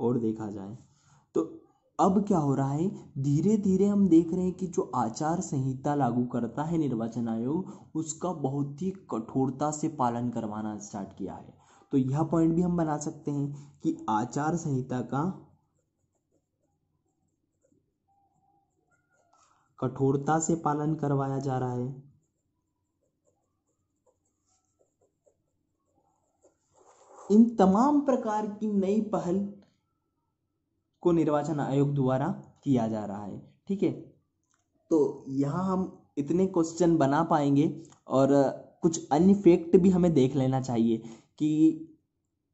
Speaker 1: और देखा जाए तो अब क्या हो रहा है धीरे धीरे हम देख रहे हैं कि जो आचार संहिता लागू करता है निर्वाचन आयोग उसका बहुत ही कठोरता से पालन करवाना स्टार्ट किया है तो यह पॉइंट भी हम बना सकते हैं कि आचार संहिता का कठोरता से पालन करवाया जा रहा है इन तमाम प्रकार की नई पहल को निर्वाचन आयोग द्वारा किया जा रहा है ठीक है तो यहाँ हम इतने क्वेश्चन बना पाएंगे और कुछ अन्य फैक्ट भी हमें देख लेना चाहिए कि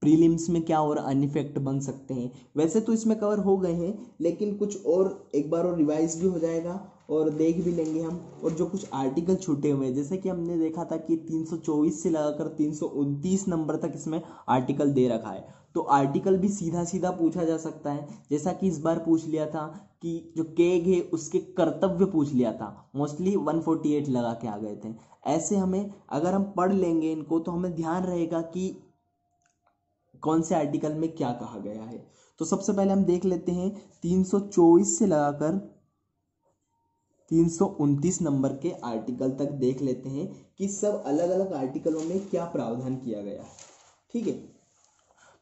Speaker 1: प्रीलिम्स में क्या और अन्य फैक्ट बन सकते हैं वैसे तो इसमें कवर हो गए हैं लेकिन कुछ और एक बार और रिवाइज भी हो जाएगा और देख भी लेंगे हम और जो कुछ आर्टिकल छूटे हुए हैं जैसे कि हमने देखा था कि 324 से लगाकर उनतीस नंबर तक इसमें आर्टिकल दे रखा है तो आर्टिकल भी सीधा सीधा पूछा जा सकता है जैसा कि इस बार पूछ लिया था कि जो केग है उसके कर्तव्य पूछ लिया था मोस्टली 148 लगा के आ गए थे ऐसे हमें अगर हम पढ़ लेंगे इनको तो हमें ध्यान रहेगा कि कौन से आर्टिकल में क्या कहा गया है तो सबसे पहले हम देख लेते हैं 324 से लगाकर 329 नंबर के आर्टिकल तक देख लेते हैं कि सब अलग अलग आर्टिकलों में क्या प्रावधान किया गया है ठीक है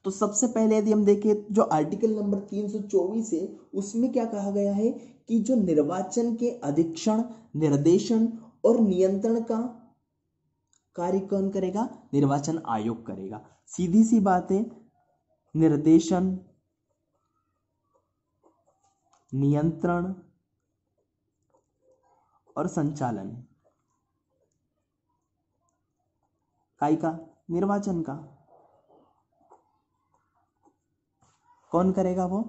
Speaker 1: तो सबसे पहले यदि हम देखें जो आर्टिकल नंबर 324 है उसमें क्या कहा गया है कि जो निर्वाचन के अधीक्षण निर्देशन और नियंत्रण का कार्य कौन करेगा निर्वाचन आयोग करेगा सीधी सी बात है निर्देशन नियंत्रण और संचालन काय का निर्वाचन का कौन करेगा वो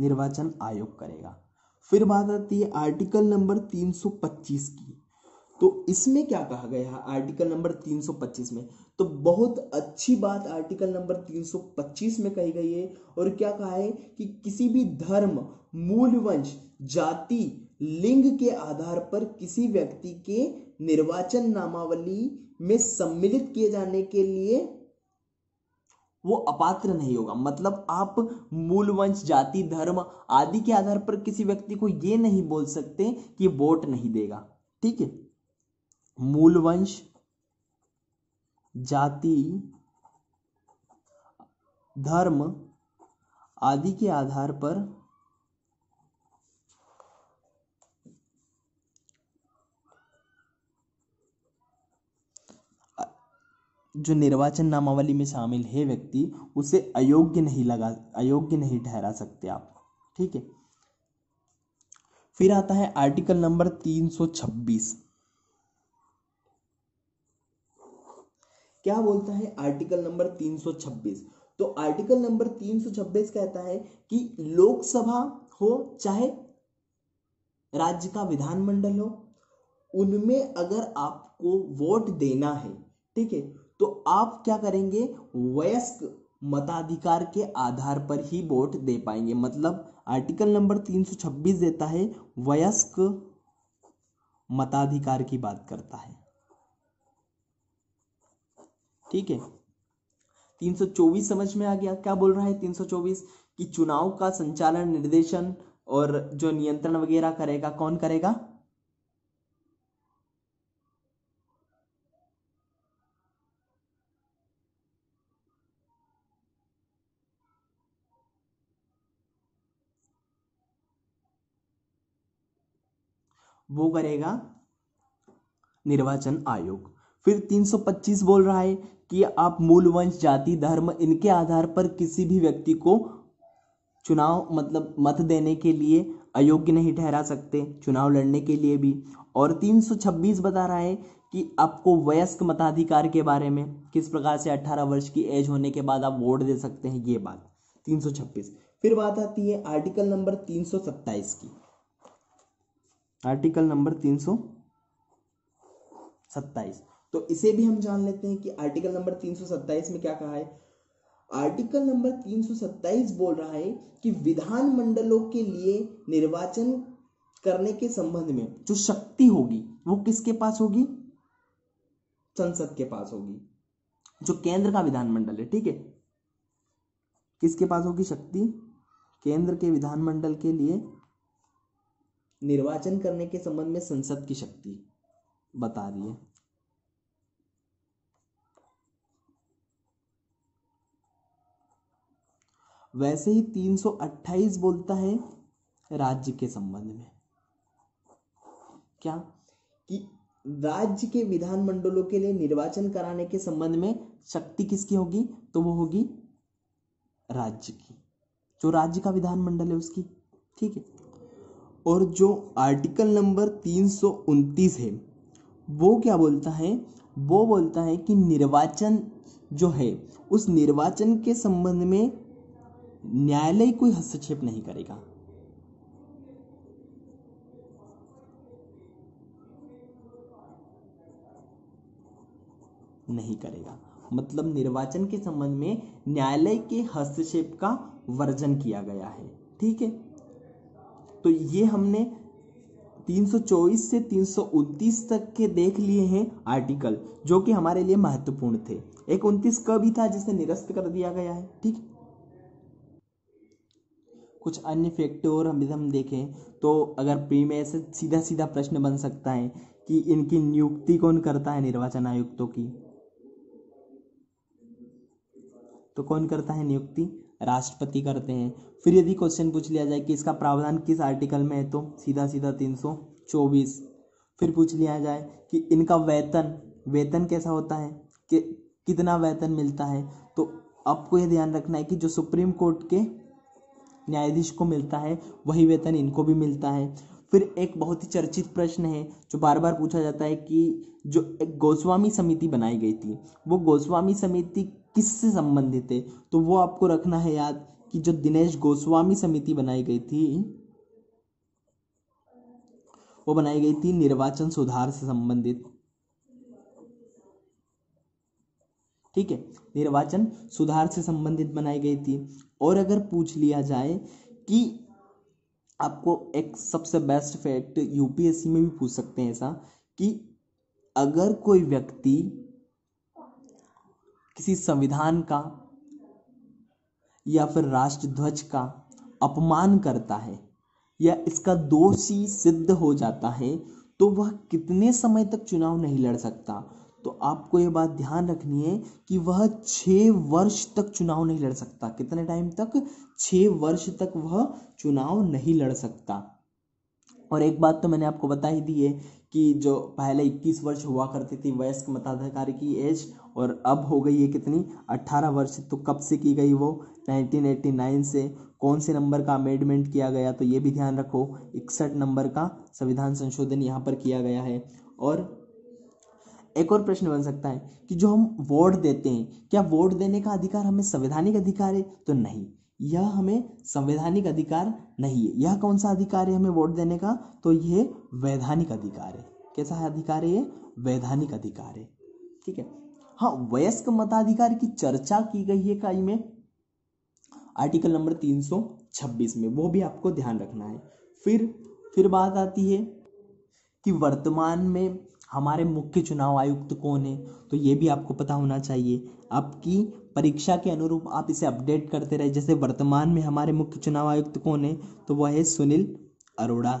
Speaker 1: निर्वाचन आयोग करेगा फिर बात आती है आर्टिकल नंबर 325 की तो इसमें क्या कहा गया है आर्टिकल नंबर 325 में तो बहुत अच्छी बात आर्टिकल नंबर 325 में कही गई है और क्या कहा है कि किसी भी धर्म मूल वंश जाति लिंग के आधार पर किसी व्यक्ति के निर्वाचन नामावली में सम्मिलित किए जाने के लिए वो अपात्र नहीं होगा मतलब आप मूल वंश जाति धर्म आदि के आधार पर किसी व्यक्ति को ये नहीं बोल सकते कि वोट नहीं देगा ठीक है मूल वंश जाति धर्म आदि के आधार पर जो निर्वाचन नामावली में शामिल है व्यक्ति उसे अयोग्य नहीं लगा अयोग्य नहीं ठहरा सकते आप ठीक है फिर आता है आर्टिकल नंबर 326 क्या बोलता है आर्टिकल नंबर 326 तो आर्टिकल नंबर 326 कहता है कि लोकसभा हो चाहे राज्य का विधानमंडल हो उनमें अगर आपको वोट देना है ठीक है तो आप क्या करेंगे वयस्क मताधिकार के आधार पर ही वोट दे पाएंगे मतलब आर्टिकल नंबर 326 देता है वयस्क मताधिकार की बात करता है ठीक है 324 समझ में आ गया क्या बोल रहा है 324 कि चुनाव का संचालन निर्देशन और जो नियंत्रण वगैरह करेगा कौन करेगा वो करेगा निर्वाचन आयोग फिर 325 बोल रहा है कि आप मूल वंश जाति धर्म इनके आधार पर किसी भी व्यक्ति को चुनाव मतलब मत देने के लिए अयोग्य नहीं ठहरा सकते चुनाव लड़ने के लिए भी और 326 बता रहा है कि आपको वयस्क मताधिकार के बारे में किस प्रकार से 18 वर्ष की एज होने के बाद आप वोट दे सकते हैं ये बात 326 फिर बात आती है आर्टिकल नंबर 327 की आर्टिकल नंबर तीन सौ तो इसे भी हम जान लेते हैं कि आर्टिकल नंबर तीन सौ में क्या कहा है आर्टिकल नंबर 327 बोल रहा है कि विधान मंडलों के लिए निर्वाचन करने के संबंध में जो शक्ति होगी वो किसके पास होगी संसद के पास होगी जो केंद्र का विधानमंडल है ठीक है किसके पास होगी शक्ति केंद्र के विधानमंडल के लिए निर्वाचन करने के संबंध में संसद की शक्ति बता रही है वैसे ही 328 बोलता है राज्य के संबंध में क्या कि राज्य के विधानमंडलों के लिए निर्वाचन कराने के संबंध में शक्ति किसकी होगी तो वो होगी राज्य की जो राज्य का विधानमंडल है उसकी ठीक है और जो आर्टिकल नंबर तीन है वो क्या बोलता है वो बोलता है कि निर्वाचन जो है उस निर्वाचन के संबंध में न्यायालय कोई हस्तक्षेप नहीं करेगा नहीं करेगा मतलब निर्वाचन के संबंध में न्यायालय के हस्तक्षेप का वर्जन किया गया है ठीक है तो ये हमने 324 से तीन तक के देख लिए हैं आर्टिकल जो कि हमारे लिए महत्वपूर्ण थे एक उनतीस क भी था जिसे निरस्त कर दिया गया है ठीक कुछ अन्य फैक्टर हम हम देखें तो अगर प्री में ऐसे सीधा सीधा प्रश्न बन सकता है कि इनकी नियुक्ति कौन करता है निर्वाचन आयुक्तों की तो कौन करता है नियुक्ति राष्ट्रपति करते हैं फिर यदि क्वेश्चन पूछ लिया जाए कि इसका प्रावधान किस आर्टिकल में है तो सीधा सीधा तीन सौ चौबीस फिर पूछ लिया जाए कि इनका वेतन वेतन कैसा होता है कि कितना वेतन मिलता है तो आपको यह ध्यान रखना है कि जो सुप्रीम कोर्ट के न्यायाधीश को मिलता है वही वेतन इनको भी मिलता है फिर एक बहुत ही चर्चित प्रश्न है जो बार बार पूछा जाता है कि जो एक गोस्वामी समिति बनाई गई थी वो गोस्वामी समिति किससे संबंधित है तो वो आपको रखना है याद कि जो दिनेश गोस्वामी समिति बनाई गई थी वो बनाई गई थी निर्वाचन सुधार से संबंधित ठीक है निर्वाचन सुधार से संबंधित बनाई गई थी और अगर पूछ लिया जाए कि आपको एक सबसे बेस्ट फैक्ट यूपीएससी में भी पूछ सकते हैं ऐसा कि अगर कोई व्यक्ति किसी संविधान का या फिर राष्ट्रध्वज का अपमान करता है या इसका दोषी सिद्ध हो जाता है तो वह कितने समय तक चुनाव नहीं लड़ सकता तो आपको यह बात ध्यान रखनी है कि वह छः वर्ष तक चुनाव नहीं लड़ सकता कितने टाइम तक छः वर्ष तक वह चुनाव नहीं लड़ सकता और एक बात तो मैंने आपको बता ही दी है कि जो पहले 21 वर्ष हुआ करती थी वयस्क मताधिकार की एज और अब हो गई है कितनी 18 वर्ष तो कब से की गई वो 1989 से कौन से नंबर का अमेंडमेंट किया गया तो ये भी ध्यान रखो इकसठ नंबर का संविधान संशोधन यहाँ पर किया गया है और एक और प्रश्न बन सकता है कि जो हम वोट देते हैं क्या वोट देने का अधिकार हमें संवैधानिक अधिकार है तो नहीं यह हमें संवैधानिक अधिकार नहीं है यह कौन सा अधिकार है हमें वोट देने का तो यह वैधानिक अधिकार है कैसा है अधिकार है ये वैधानिक अधिकार है ठीक है हाँ वयस्क मताधिकार की चर्चा की गई है काई में आर्टिकल नंबर 326 में वो भी आपको ध्यान रखना है फिर फिर बात आती है कि वर्तमान में हमारे मुख्य चुनाव आयुक्त कौन है तो ये भी आपको पता होना चाहिए आपकी परीक्षा के अनुरूप आप इसे अपडेट करते रहे जैसे वर्तमान में हमारे मुख्य चुनाव आयुक्त कौन है तो वह है सुनील अरोड़ा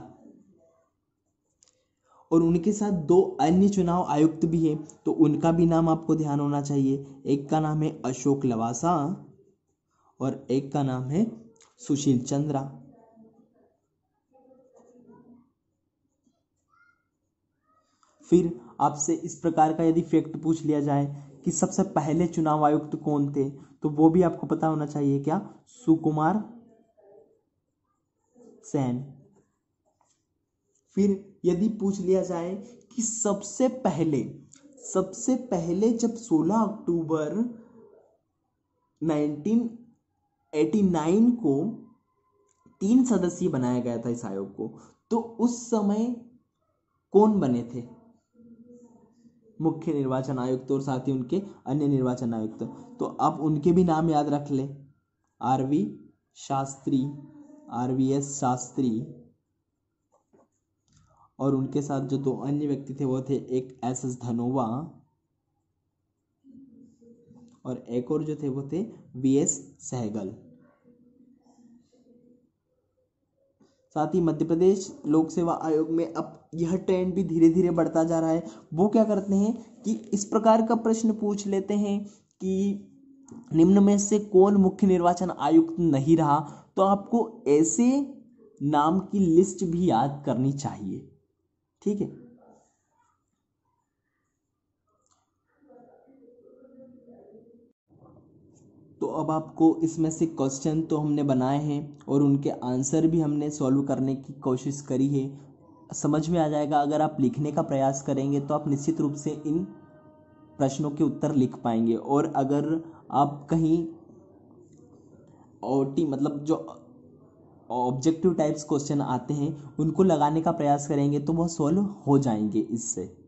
Speaker 1: और उनके साथ दो अन्य चुनाव आयुक्त भी हैं तो उनका भी नाम आपको ध्यान होना चाहिए एक का नाम है अशोक लवासा और एक का नाम है सुशील चंद्रा फिर आपसे इस प्रकार का यदि फैक्ट पूछ लिया जाए कि सबसे पहले चुनाव आयुक्त कौन थे तो वो भी आपको पता होना चाहिए क्या सुकुमार सेन फिर यदि पूछ लिया जाए कि सबसे पहले सबसे पहले जब 16 अक्टूबर 1989 को तीन सदस्यीय बनाया गया था इस आयोग को तो उस समय कौन बने थे मुख्य निर्वाचन आयुक्त और साथ ही उनके अन्य निर्वाचन आयुक्त तो आप उनके भी नाम याद रख लें R V Shastri R V S Shastri और उनके साथ जो दो अन्य व्यक्ति थे वो थे एक एस एस धनोवा और एक और जो थे वो थे वी एस सहगल साथ ही मध्य प्रदेश लोक सेवा आयोग में अब यह ट्रेंड भी धीरे धीरे बढ़ता जा रहा है वो क्या करते हैं कि इस प्रकार का प्रश्न पूछ लेते हैं कि निम्न में से कौन मुख्य निर्वाचन आयुक्त नहीं रहा तो आपको ऐसे नाम की लिस्ट भी याद करनी चाहिए ठीक है तो अब आपको इसमें से क्वेश्चन तो हमने बनाए हैं और उनके आंसर भी हमने सॉल्व करने की कोशिश करी है समझ में आ जाएगा अगर आप लिखने का प्रयास करेंगे तो आप निश्चित रूप से इन प्रश्नों के उत्तर लिख पाएंगे और अगर आप कहीं ओटी मतलब जो ऑब्जेक्टिव टाइप्स क्वेश्चन आते हैं उनको लगाने का प्रयास करेंगे तो वह सॉल्व हो जाएंगे इससे